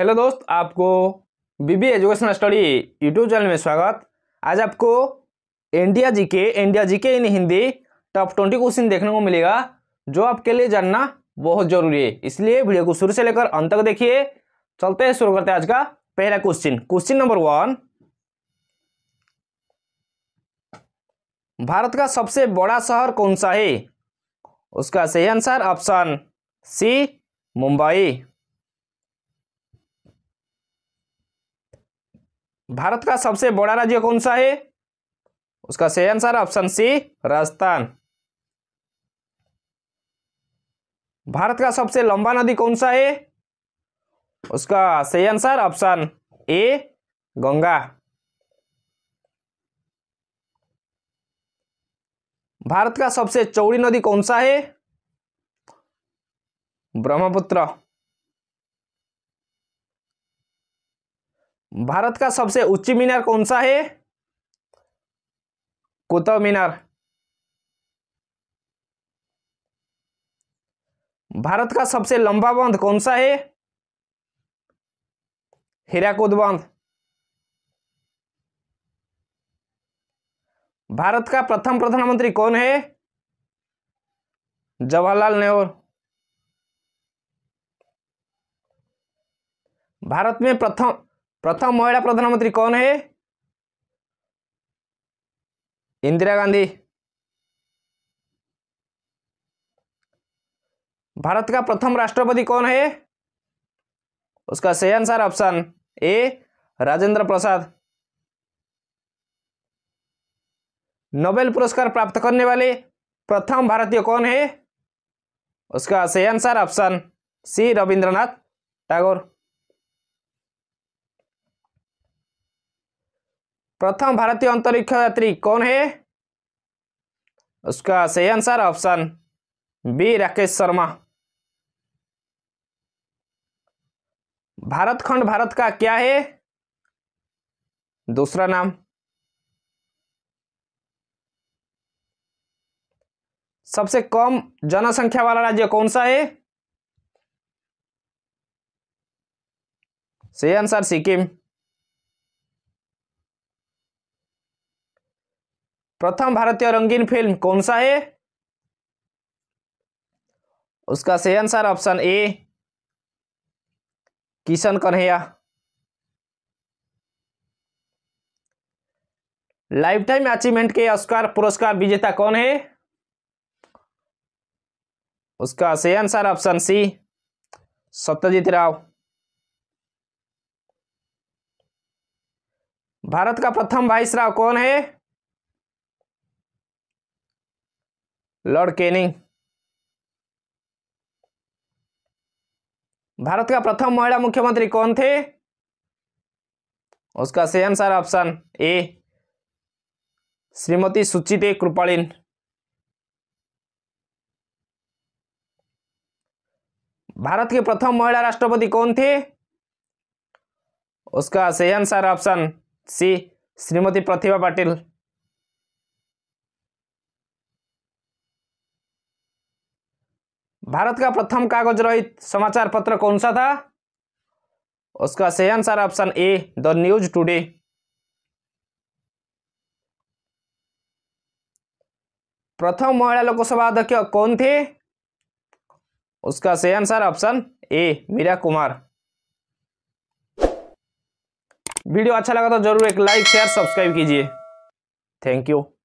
hello दोस्त आपको BB education study YouTube channel में स्वागत आज आपको इंडिया जी के India G K in Hindi top twenty question देखने को मिलेगा जो आपके लिए जानना बहुत जरूरी है इसलिए वीडियो को शुरू से लेकर अंत तक देखिए चलते हैं शुरू करते हैं आज का पहला question question number one Bharat का सबसे बड़ा शहर कौन सा है उसका सही answer option C Mumbai Bharat का सबसे बड़ा राज्य कौन सा है उसका सही answer option C Rajasthan Bharat का सबसे लंबा नदी कौन सा है उसका सही answer option A Ganga Bharat का सबसे चौड़ी नदी कौन सा है ब्रह्मपुत्र भारत का सबसे उच्च मीनार कौन सा है कुतुब मीनार भारत का सबसे लंबा बांध कौन सा है हीराकूद बांध भारत का प्रथम प्रधानमंत्री कौन है जवाहरलाल नेहरू भारत में प्रथम प्रथम महिला प्रधानमंत्री कौन है इंदिरा गांधी भारत का प्रथम राष्ट्रपति कौन है उसका सही answer option A Rajendra Prasad Nobel पुरस्कार प्राप्त करने वाले प्रथम भारतीय कौन है उसका सही answer option C Rabindranath Tagore प्रथम भारतीय अंतरिक्ष यात्री कौन है उसका सही answer option B Rakesh Sharma Bharat खंड भारत का क्या है दूसरा नाम सबसे कम जनसंख्या वाला राज्य कौन सा है सही आंसर सिक्किम प्रथम भारतीय रंगीन फिल्म कौन सा है उसका सही answer option A Kishan Kanhaiya life time achievement के ऑस्कार पुरस्कार विजेता कौन है उसका सही answer option C Satyajit Rao Bharat का प्रथम राव कौन है लॉर्ड केनिंग भारत का प्रथम महिला मुख्यमंत्री कौन थे उसका सही answer option A Shrimati Suchete Kripalani Bharat के प्रथम महिला राष्ट्रपति कौन थे उसका सही answer option C Shrimati Pratibha Patil Bharat का प्रथम कागज रहित समाचार पत्र कौन सा था उसका सही answer option A the news today प्रथम महिला लोकसभा अध्यक्ष कौन थे उसका सही answer option A Meera Kumar video अच्छा लगा तो जरूर एक लाइक शेयर सब्सक्राइब कीजिए थैंक यू